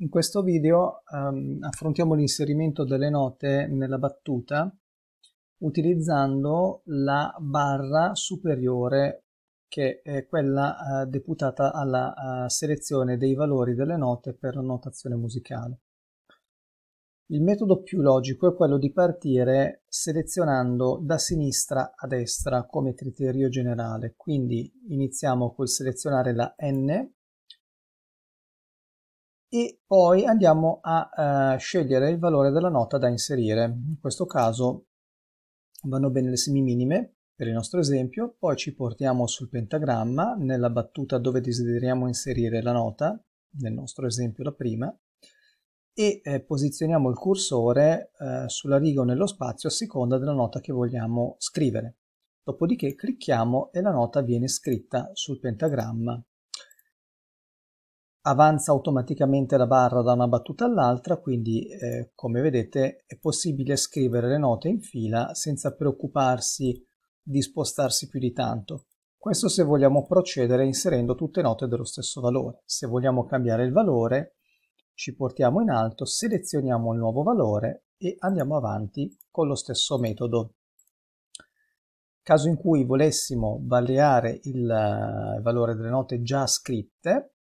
In questo video um, affrontiamo l'inserimento delle note nella battuta utilizzando la barra superiore che è quella uh, deputata alla uh, selezione dei valori delle note per la notazione musicale. Il metodo più logico è quello di partire selezionando da sinistra a destra come criterio generale, quindi iniziamo col selezionare la N e poi andiamo a eh, scegliere il valore della nota da inserire. In questo caso vanno bene le semi minime per il nostro esempio, poi ci portiamo sul pentagramma nella battuta dove desideriamo inserire la nota, nel nostro esempio la prima, e eh, posizioniamo il cursore eh, sulla riga o nello spazio a seconda della nota che vogliamo scrivere. Dopodiché clicchiamo e la nota viene scritta sul pentagramma avanza automaticamente la barra da una battuta all'altra, quindi eh, come vedete è possibile scrivere le note in fila senza preoccuparsi di spostarsi più di tanto. Questo se vogliamo procedere inserendo tutte note dello stesso valore. Se vogliamo cambiare il valore ci portiamo in alto, selezioniamo il nuovo valore e andiamo avanti con lo stesso metodo. Caso in cui volessimo variare il eh, valore delle note già scritte,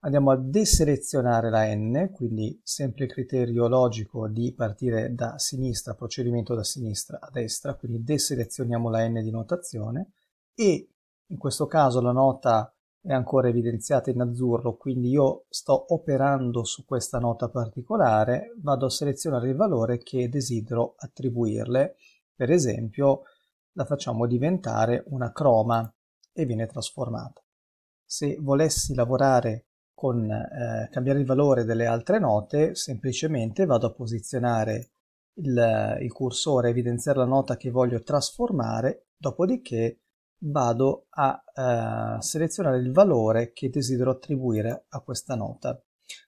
andiamo a deselezionare la n, quindi sempre il criterio logico di partire da sinistra, procedimento da sinistra a destra, quindi deselezioniamo la n di notazione e in questo caso la nota è ancora evidenziata in azzurro, quindi io sto operando su questa nota particolare, vado a selezionare il valore che desidero attribuirle, per esempio la facciamo diventare una croma e viene trasformata. Se volessi lavorare con eh, cambiare il valore delle altre note semplicemente vado a posizionare il, il cursore evidenziare la nota che voglio trasformare, dopodiché vado a eh, selezionare il valore che desidero attribuire a questa nota.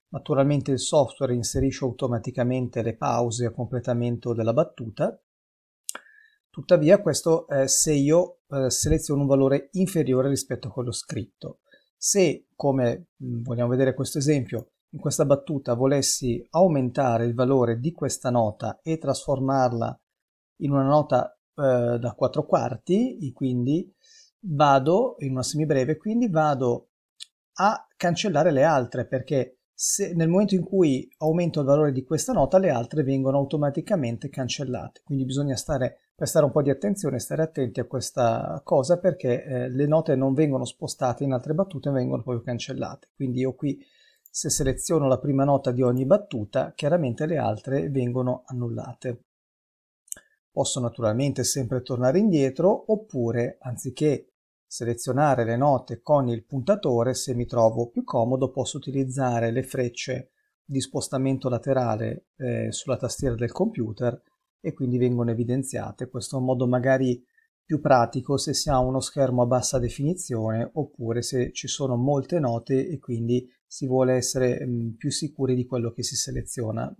Naturalmente il software inserisce automaticamente le pause a completamento della battuta, tuttavia questo eh, se io eh, seleziono un valore inferiore rispetto a quello scritto. Se come mm, vogliamo vedere questo esempio, in questa battuta volessi aumentare il valore di questa nota e trasformarla in una nota eh, da 4 quarti, quindi vado in una semibreve, quindi vado a cancellare le altre perché se, nel momento in cui aumento il valore di questa nota le altre vengono automaticamente cancellate. Quindi bisogna stare, prestare un po' di attenzione, stare attenti a questa cosa perché eh, le note non vengono spostate in altre battute, ma vengono proprio cancellate. Quindi io qui se seleziono la prima nota di ogni battuta, chiaramente le altre vengono annullate. Posso naturalmente sempre tornare indietro oppure, anziché selezionare le note con il puntatore, se mi trovo più comodo posso utilizzare le frecce di spostamento laterale eh, sulla tastiera del computer e quindi vengono evidenziate. Questo è un modo magari più pratico se si ha uno schermo a bassa definizione oppure se ci sono molte note e quindi si vuole essere mh, mm, più sicuri di quello che si seleziona.